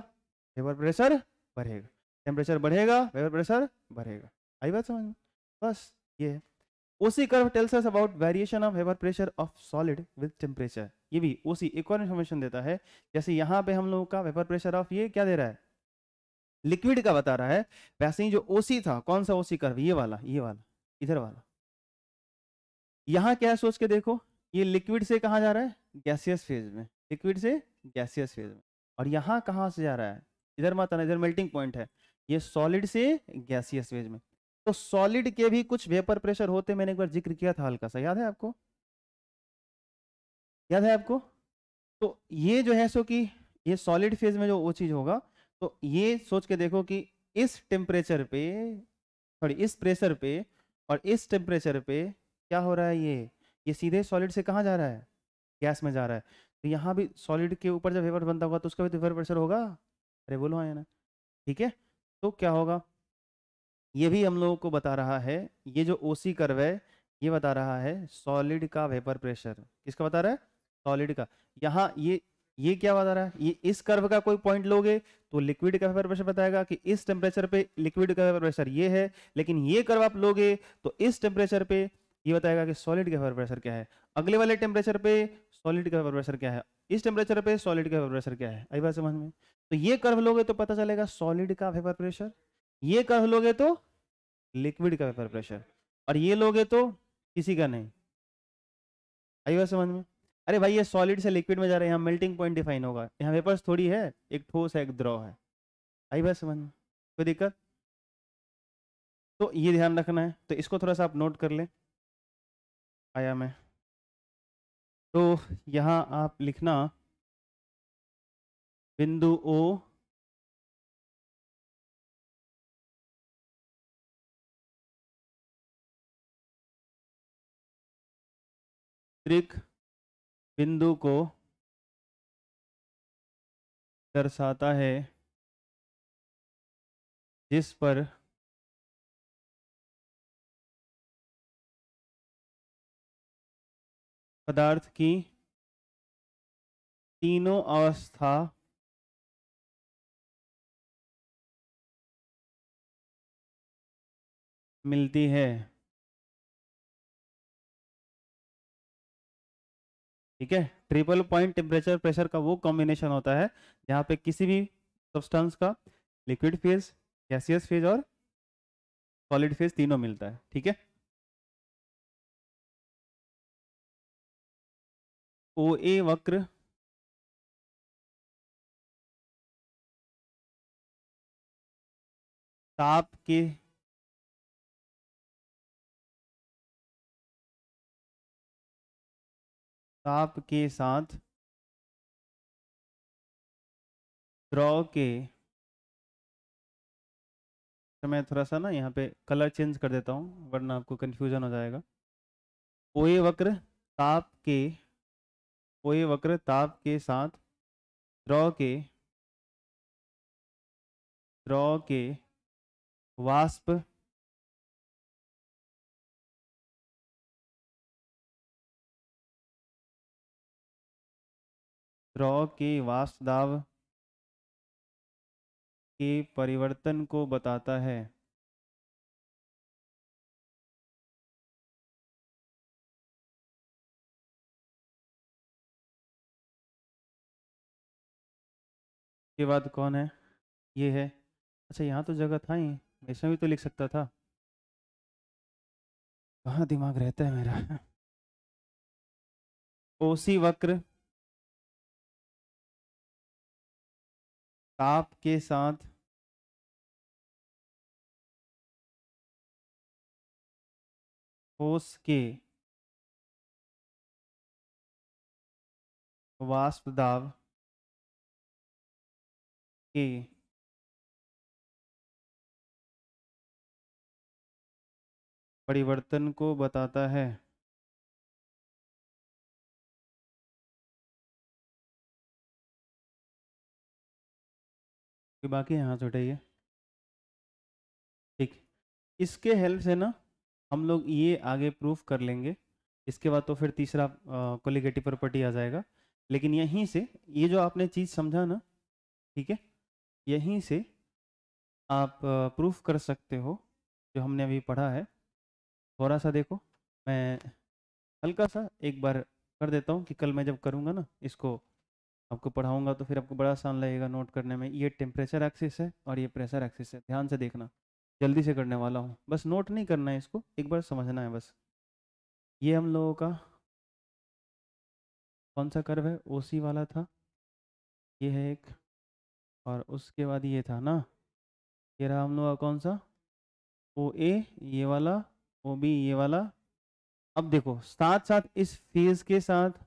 Speaker 1: वेपर प्रेशर बढ़ेगा टेम्परेचर बढ़ेगा वेपर प्रेशर बढ़ेगा आई बात समझ में बस ये O C curve tells us about variation of vapour pressure of solid with temperature ये भी ओसी एक और इन्फॉर्मेशन देता है जैसे यहाँ पे हम लोगों का वेपर प्रेशर ऑफ ये क्या दे रहा है लिक्विड का बता रहा है वैसे ही जो ओसी था कौन सा ओसी कर ये वाला ये वाला इधर वाला यहां क्या है सोच के देखो ये लिक्विड से कहा जा रहा है गैसियस फेज में लिक्विड से गैसियस फेज में और यहां कहाँ से जा रहा है इधर मत आना इधर मेल्टिंग पॉइंट है ये सॉलिड से गैसियस फेज में तो सॉलिड के भी कुछ वेपर प्रेशर होते मैंने एक बार जिक्र किया था हल्का सा याद है आपको याद है आपको तो ये जो है सो कि ये सॉलिड फेज में जो वो चीज़ होगा तो ये सोच के देखो कि इस टेम्परेचर पे सॉरी इस प्रेशर पे और इस टेम्परेचर पे क्या हो रहा है ये ये सीधे सॉलिड से कहाँ जा रहा है गैस में जा रहा है तो यहाँ भी सॉलिड के ऊपर जब वेपर बनता होगा तो उसका भी तो वेपर प्रेशर होगा अरे बोलो हाँ ना ठीक है तो क्या होगा ये भी हम लोगों को बता रहा है ये जो ओ सी कर्व है ये बता रहा है सॉलिड का वेपर प्रेशर किसका बता रहा है सॉलिड का यहाँ ये ये क्या बता रहा है ये इस कर्व का कोई पॉइंट लोगे तो लिक्विड का वेपर प्रेशर बताएगा कि इस टेम्परेचर पे लिक्विड का वेपर प्रेशर ये है लेकिन ये कर्व आप लोगे तो इस टेम्परेचर पे ये बताएगा कि सॉलिड का वेपर प्रेशर क्या है अगले वाले टेम्परेचर पे सॉलिड का वेपर प्रेशर क्या है इस टेम्परेचर पे सॉलिड का वेपर प्रेशर क्या है आई बात समझ में तो ये कर्व लोगे तो पता चलेगा सॉलिड का वेपर प्रेशर ये कर्व लोगे तो लिक्विड का वेपर प्रेशर और ये लोगे तो किसी का नहीं आई बात समझ में अरे भाई ये सॉलिड से लिक्विड में जा रहे हैं यहाँ मेल्टिंग पॉइंट डिफाइन होगा यहाँ वेपर्स थोड़ी है एक ठोस है एक द्रव है आई बस समझ में कोई दिक्कत तो ये ध्यान रखना है तो इसको थोड़ा सा आप नोट कर लें
Speaker 2: आया मैं तो यहाँ आप लिखना बिंदु ओ त्रिक बिंदु को दर्शाता है जिस पर पदार्थ की तीनों अवस्था मिलती है ठीक है ट्रिपल पॉइंट टेम्परेचर प्रेशर का वो कॉम्बिनेशन
Speaker 1: होता है जहाँ पे किसी भी सब्सटेंस का लिक्विड फेज गैसियस फेज और
Speaker 2: सॉलिड फेज तीनों मिलता है ठीक है ओ ए वक्र ताप के ताप के साथ द्रव के
Speaker 1: तो मैं थोड़ा सा ना यहाँ पे कलर चेंज कर देता हूँ वरना आपको कन्फ्यूजन हो जाएगा ओए वक्र ताप के ओए वक्र ताप के साथ
Speaker 2: द्रव के द्रव के वाष्प रॉ के वासदाव के परिवर्तन को बताता है के बाद कौन है ये है अच्छा यहाँ तो जगह था ही ऐसा भी तो लिख सकता था कहाँ दिमाग रहता है मेरा ओसी वक्र ताप के साथ ठोस के वाष्प दाब के परिवर्तन को बताता है जो बाकी यहाँ से उठाइए ठीक इसके हेल्प से ना हम लोग ये आगे प्रूफ कर लेंगे
Speaker 1: इसके बाद तो फिर तीसरा कोलिगेटिव प्रॉपर्टी आ जाएगा लेकिन यहीं से ये जो आपने चीज़ समझा ना ठीक है यहीं से आप प्रूफ कर सकते हो जो हमने अभी पढ़ा है थोड़ा सा देखो मैं हल्का सा एक बार कर देता हूँ कि कल मैं जब करूँगा ना इसको आपको पढ़ाऊंगा तो फिर आपको बड़ा आसान लगेगा नोट करने में ये टेम्परेचर एक्सिस है और ये प्रेशर एक्सिस है ध्यान से देखना जल्दी से करने वाला हूँ बस नोट नहीं करना है इसको एक बार समझना है बस ये हम लोगों का कौन सा कर्व है ओ वाला था ये है एक और उसके बाद ये था ना ये रहा हम लोग का कौन सा ओ ए ये वाला ओ बी ये वाला अब देखो साथ साथ इस फेज के साथ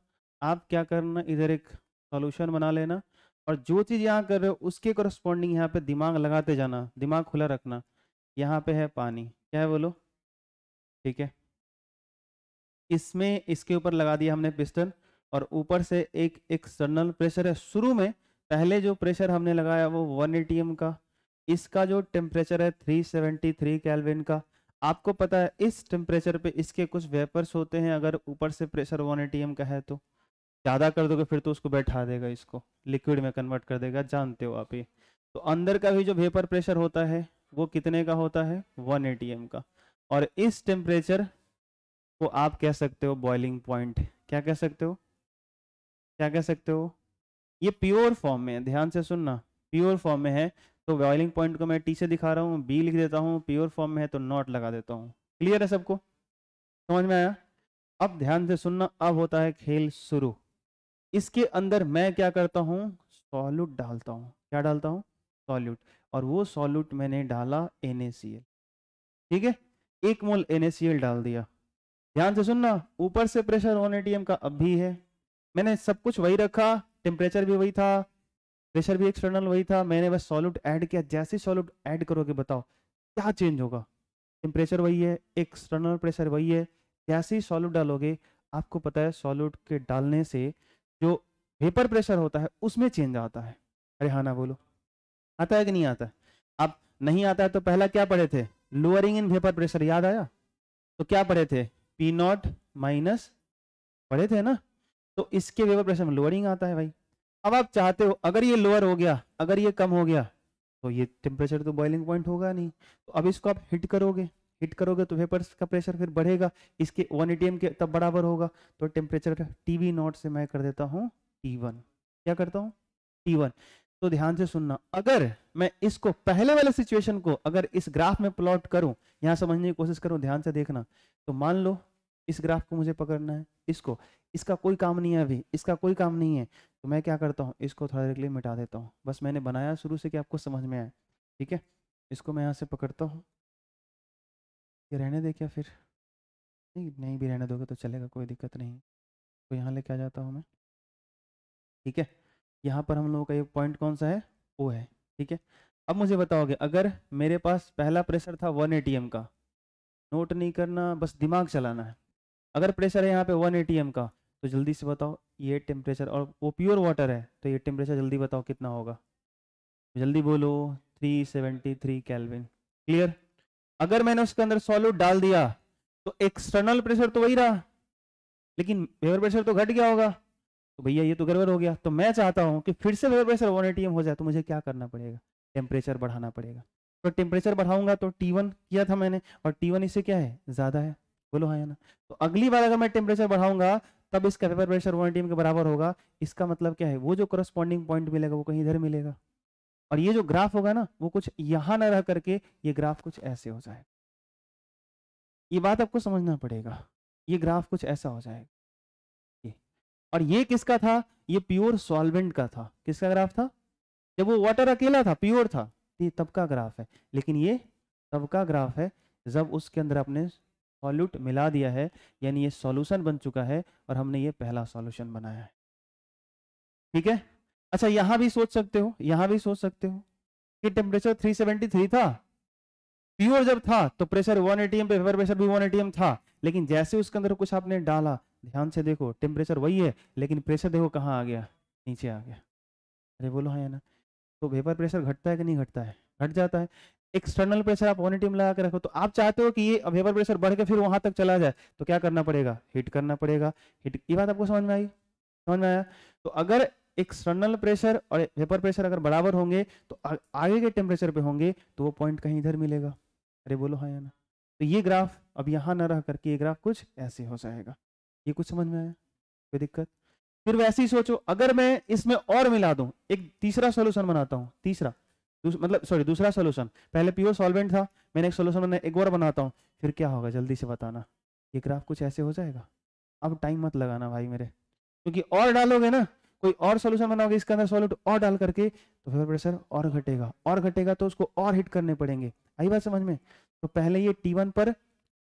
Speaker 1: आप क्या करना इधर एक सॉल्यूशन बना लेना और जो चीज़ यहाँ कर रहे हो उसके करस्पॉन्डिंग यहाँ पे दिमाग लगाते जाना दिमाग खुला रखना यहाँ पे है पानी क्या है बोलो ठीक है इसमें इसके ऊपर लगा दिया हमने पिस्टन और ऊपर से एक एक्सटर्नल प्रेशर है शुरू में पहले जो प्रेशर हमने लगाया वो वन ए का इसका जो टेम्परेचर है थ्री सेवेंटी का आपको पता है इस टेम्परेचर पे इसके कुछ वेपर्स होते हैं अगर ऊपर से प्रेशर वन ए का है तो ज़्यादा कर दोगे फिर तो उसको बैठा देगा इसको लिक्विड में कन्वर्ट कर देगा जानते हो आप ये तो अंदर का भी जो वेपर प्रेशर होता है वो कितने का होता है वन ए का और इस टेम्परेचर को आप कह सकते हो बॉइलिंग पॉइंट क्या कह सकते हो क्या कह सकते हो ये प्योर फॉर्म में ध्यान से सुनना प्योर फॉर्म में है तो बॉइलिंग पॉइंट को मैं टी से दिखा रहा हूँ बी लिख देता हूँ प्योर फॉर्म में है तो नॉट लगा देता हूँ क्लियर है सबको समझ में आया अब ध्यान से सुनना अब होता है खेल शुरू इसके अंदर मैं क्या करता हूँ सॉल्यूट डालता हूँ क्या डालता हूँ सॉल्यूट और वो सॉल्यूट मैंने डाला एन ठीक है एक मोल एन डाल दिया ध्यान से सुनना ऊपर से प्रेशर ऑन एटीएम का अब भी है मैंने सब कुछ वही रखा टेम्परेचर भी वही था प्रेशर भी एक्सटर्नल वही था मैंने बस सॉल्यूट ऐड किया जैसे सॉल्यूट ऐड करोगे बताओ क्या चेंज होगा टेम्परेचर वही है एक्सटर्नल प्रेशर वही है जैसे ही सॉल्यूट डालोगे आपको पता है सॉल्यूट के डालने से जो वेपर प्रेशर होता है उसमें चेंज आता है अरे हाँ ना बोलो आता है कि नहीं आता है नहीं आता है तो पहला क्या पढ़े थे लोअरिंग इन वेपर प्रेशर याद आया तो क्या पढ़े थे पी नॉट माइनस पढ़े थे ना तो इसके वेपर प्रेशर में लोअरिंग आता है भाई अब आप चाहते हो अगर ये लोअर हो गया अगर ये कम हो गया तो ये टेम्परेचर तो बॉइलिंग पॉइंट होगा नहीं तो अब इसको आप हिट करोगे हिट करोगे तो वेपर्स का प्रेशर फिर बढ़ेगा इसके वन एटीएम के तब बराबर होगा तो टेम्परेचर टी वी नॉट से मैं कर देता हूँ टी वन क्या करता हूँ टी वन तो ध्यान से सुनना अगर मैं इसको पहले वाले सिचुएशन को अगर इस ग्राफ में प्लॉट करूं यहां समझने की कोशिश करूं ध्यान से देखना तो मान लो इस ग्राफ को मुझे पकड़ना है इसको इसका कोई काम नहीं है अभी इसका कोई काम नहीं है तो मैं क्या करता हूँ इसको थोड़ा देर के लिए मिटा देता हूँ बस मैंने बनाया शुरू से कि आपको समझ में आए ठीक है इसको मैं यहाँ से पकड़ता हूँ ये रहने दे क्या फिर नहीं नहीं भी रहने दोगे तो चलेगा कोई दिक्कत नहीं तो यहाँ लेके आ जाता हूँ मैं ठीक है यहाँ पर हम लोगों का ये पॉइंट कौन सा है वो है ठीक है अब मुझे बताओगे अगर मेरे पास पहला प्रेशर था वन ए का नोट नहीं करना बस दिमाग चलाना है अगर प्रेशर है यहाँ पे वन ए का तो जल्दी से बताओ ये टेम्परेचर और वो प्योर वाटर है तो ये टेम्परेचर जल्दी बताओ कितना होगा जल्दी बोलो 373 कैलविन क्लियर अगर मैंने उसके अंदर सॉल्यूट डाल दिया तो एक्सटर्नल प्रेशर तो वही रहा लेकिन वेवर प्रेशर तो घट गया होगा तो भैया ये तो गड़बड़ हो गया तो मैं चाहता हूं कि फिर से वेवर प्रेशर वन एटीएम हो जाए तो मुझे क्या करना पड़ेगा टेम्परेचर बढ़ाना पड़ेगा तो टेम्परेचर बढ़ाऊंगा तो टी वन किया था मैंने और टी वन इससे क्या है ज़्यादा है बोलो हाँ ना तो अगली बार अगर मैं टेम्परेचर बढ़ाऊंगा तब इसका वेपर प्रेशर वन एटीएम के बराबर होगा इसका मतलब क्या है वो जो करस्पॉन्डिंग पॉइंट मिलेगा वो कहीं इधर मिलेगा और ये जो ग्राफ होगा ना वो कुछ यहां ना रह करके ये ग्राफ कुछ ऐसे हो जाएगा ये बात आपको समझना पड़ेगा ये ग्राफ कुछ ऐसा हो जाएगा ये और ये किसका था ये प्योर सॉल्वेंट का था किसका ग्राफ था जब वो वाटर अकेला था प्योर था ये तब का ग्राफ है लेकिन ये तब का ग्राफ है जब उसके अंदर आपने सॉल्यूट मिला दिया है यानी ये सॉल्यूशन बन चुका है और हमने ये पहला सॉल्यूशन बनाया है ठीक है अच्छा यहां भी सोच सकते हो यहां भी सोच सकते हो कि टेम्परेचर 373 था प्योर जब था तो प्रेशर 1 एटीएम पे वेपर प्रेशर भी 1 एटीएम था लेकिन जैसे उसके अंदर कुछ आपने डाला ध्यान से देखो टेम्परेचर वही है लेकिन प्रेशर देखो कहाँ आ गया नीचे आ गया अरे बोलो हाँ ना तो वेपर प्रेशर घटता है कि नहीं घटता है घट जाता है एक्सटर्नल प्रेशर आप एटीएम लगा के रखो तो आप चाहते हो कि ये वेपर प्रेशर बढ़ के फिर वहां तक चला जाए तो क्या करना पड़ेगा हीट करना पड़ेगा हिट ये बात आपको समझ में आई समझ में आया तो अगर एक्सटर्नल प्रेशर और वेपर प्रेशर अगर बराबर होंगे तो आगे के टेम्परेचर पे होंगे तो वो पॉइंट कहीं इधर मिलेगा अरे बोलो हाँ या ना तो ये ग्राफ अब यहाँ ना रह करके ये ग्राफ कुछ ऐसे हो जाएगा ये कुछ समझ में आया कोई दिक्कत फिर वैसे ही सोचो अगर मैं इसमें और मिला दूँ एक तीसरा सोल्यूशन बनाता हूँ तीसरा दूस, मतलब सॉरी दूसरा सोल्यूशन पहले प्योर सॉल्वेंट था मैंने एक सोल्यूशन मैंने एक और बनाता हूँ फिर क्या होगा जल्दी से बताना ये ग्राफ कुछ ऐसे हो जाएगा अब टाइम मत लगाना भाई मेरे क्योंकि और डालोगे ना कोई और सोल्यूशन बनाओगे इसके अंदर सोल्यूट और डाल करके तो फिर प्रेशर और घटेगा और घटेगा तो उसको और हिट करने पड़ेंगे आई बात समझ में तो पहले ये टी पर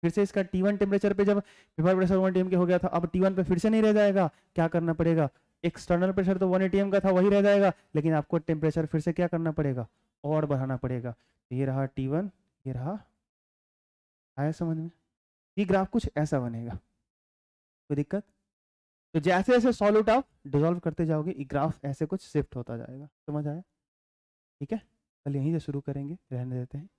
Speaker 1: फिर से इसका T1 वन टेम्परेचर पे जब पेपर प्रेशर वन टी के हो गया था अब T1 पे फिर से नहीं रह जाएगा क्या करना पड़ेगा एक्सटर्नल प्रेशर तो वन एटीएम का था वही रह जाएगा लेकिन आपको टेम्परेचर फिर से क्या करना पड़ेगा और बढ़ाना पड़ेगा तो ये रहा टी वन ये रहा आया समझ में ये ग्राफ कुछ ऐसा बनेगा कोई दिक्कत तो जैसे जैसे सॉल्यूट आप डिजोल्व करते जाओगे ग्राफ ऐसे कुछ शिफ्ट होता जाएगा समझ आया ठीक है कल यहीं से शुरू करेंगे रहने देते हैं